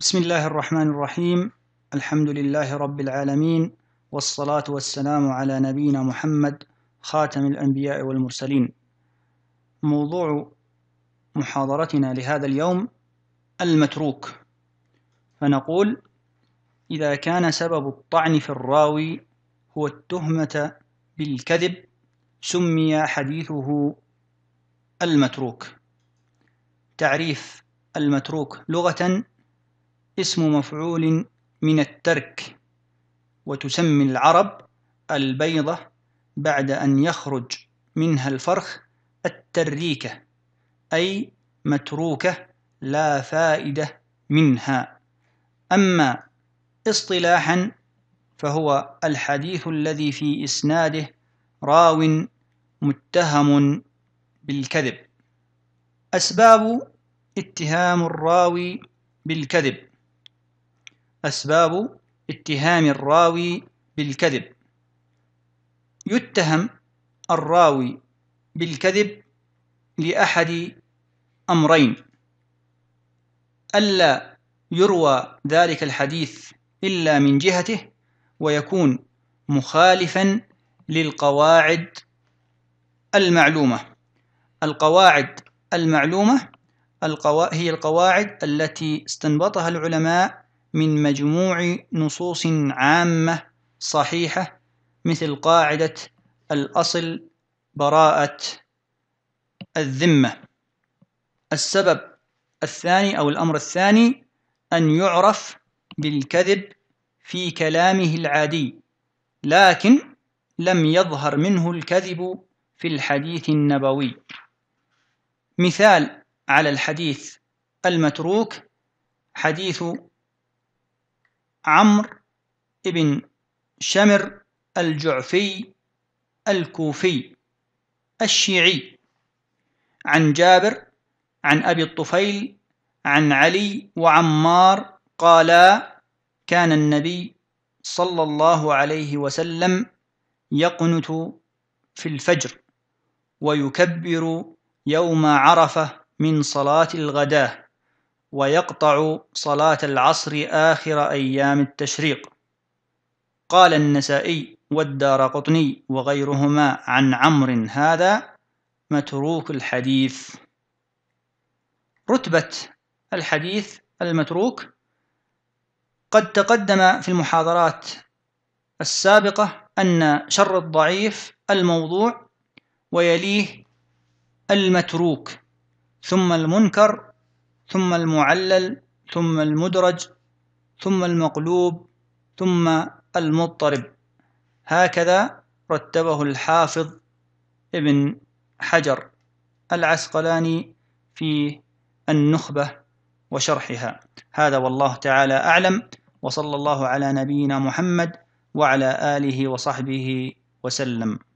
بسم الله الرحمن الرحيم الحمد لله رب العالمين والصلاة والسلام على نبينا محمد خاتم الأنبياء والمرسلين موضوع محاضرتنا لهذا اليوم المتروك فنقول إذا كان سبب الطعن في الراوي هو التهمة بالكذب سمي حديثه المتروك تعريف المتروك لغة اسم مفعول من الترك وتسمي العرب البيضة بعد أن يخرج منها الفرخ التريكة أي متروكة لا فائدة منها أما اصطلاحا فهو الحديث الذي في إسناده راو متهم بالكذب أسباب اتهام الراوي بالكذب أسباب اتهام الراوي بالكذب يتهم الراوي بالكذب لأحد أمرين ألا يروى ذلك الحديث إلا من جهته ويكون مخالفا للقواعد المعلومة القواعد المعلومة هي القواعد التي استنبطها العلماء من مجموع نصوص عامة صحيحة مثل قاعدة الأصل براءة الذمة السبب الثاني أو الأمر الثاني أن يعرف بالكذب في كلامه العادي لكن لم يظهر منه الكذب في الحديث النبوي مثال على الحديث المتروك حديث عمرو بن شمر الجعفي الكوفي الشيعي عن جابر عن أبي الطفيل عن علي وعمار قالا كان النبي صلى الله عليه وسلم يقنت في الفجر ويكبر يوم عرفة من صلاة الغداه ويقطع صلاة العصر آخر أيام التشريق قال النسائي والدار قطني وغيرهما عن عمر هذا متروك الحديث رتبة الحديث المتروك قد تقدم في المحاضرات السابقة أن شر الضعيف الموضوع ويليه المتروك ثم المنكر ثم المعلل ثم المدرج ثم المقلوب ثم المضطرب هكذا رتبه الحافظ ابن حجر العسقلاني في النخبة وشرحها هذا والله تعالى أعلم وصلى الله على نبينا محمد وعلى آله وصحبه وسلم